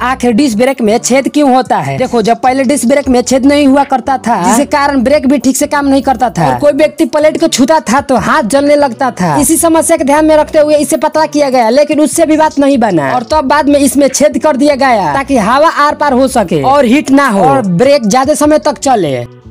आखिर disc brake में छेद क्यों होता है देखो जब पहले डिस्क ब्रेक में छेद नहीं हुआ करता था जिसके कारण ब्रेक भी ठीक से काम नहीं करता था कोई व्यक्ति प्लेट को छूता था तो हाथ जलने लगता था इसी समस्या के ध्यान में रखते हुए इसे पतला किया गया लेकिन उससे भी बात नहीं बना और तब तो बाद में इसमें छेद कर दिया गया ताकि हवा आर पार हो सके और हीट ना हो और ब्रेक ज्यादा समय तक चले